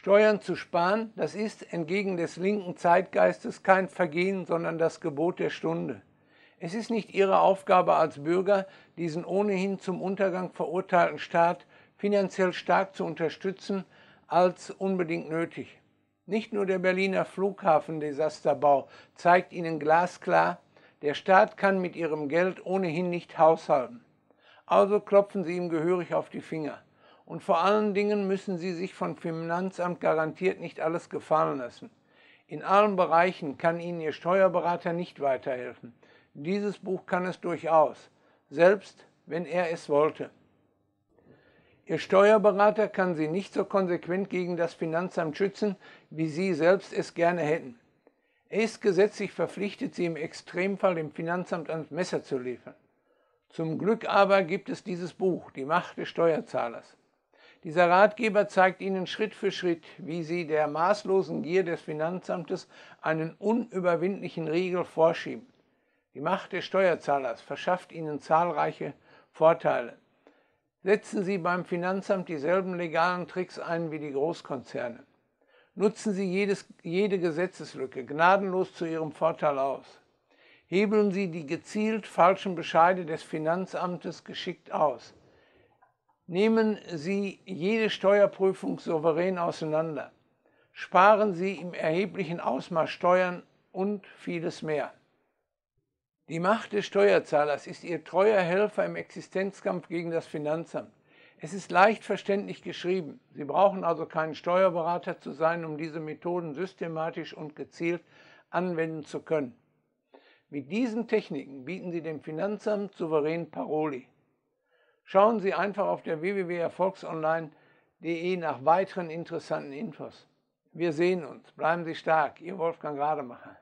Steuern zu sparen, das ist entgegen des linken Zeitgeistes kein Vergehen, sondern das Gebot der Stunde. Es ist nicht Ihre Aufgabe als Bürger, diesen ohnehin zum Untergang verurteilten Staat finanziell stark zu unterstützen, als unbedingt nötig. Nicht nur der Berliner Flughafendesasterbau zeigt Ihnen glasklar, der Staat kann mit Ihrem Geld ohnehin nicht haushalten. Also klopfen Sie ihm gehörig auf die Finger. Und vor allen Dingen müssen Sie sich vom Finanzamt garantiert nicht alles gefallen lassen. In allen Bereichen kann Ihnen Ihr Steuerberater nicht weiterhelfen. Dieses Buch kann es durchaus, selbst wenn er es wollte. Ihr Steuerberater kann Sie nicht so konsequent gegen das Finanzamt schützen, wie Sie selbst es gerne hätten. Er ist gesetzlich verpflichtet, Sie im Extremfall dem Finanzamt ans Messer zu liefern. Zum Glück aber gibt es dieses Buch, Die Macht des Steuerzahlers. Dieser Ratgeber zeigt Ihnen Schritt für Schritt, wie Sie der maßlosen Gier des Finanzamtes einen unüberwindlichen Riegel vorschieben. Die Macht des Steuerzahlers verschafft Ihnen zahlreiche Vorteile. Setzen Sie beim Finanzamt dieselben legalen Tricks ein wie die Großkonzerne. Nutzen Sie jedes, jede Gesetzeslücke gnadenlos zu Ihrem Vorteil aus. Hebeln Sie die gezielt falschen Bescheide des Finanzamtes geschickt aus. Nehmen Sie jede Steuerprüfung souverän auseinander. Sparen Sie im erheblichen Ausmaß Steuern und vieles mehr. Die Macht des Steuerzahlers ist Ihr treuer Helfer im Existenzkampf gegen das Finanzamt. Es ist leicht verständlich geschrieben. Sie brauchen also keinen Steuerberater zu sein, um diese Methoden systematisch und gezielt anwenden zu können. Mit diesen Techniken bieten Sie dem Finanzamt souverän Paroli. Schauen Sie einfach auf der www.erfolgsonline.de nach weiteren interessanten Infos. Wir sehen uns. Bleiben Sie stark. Ihr Wolfgang Rademacher.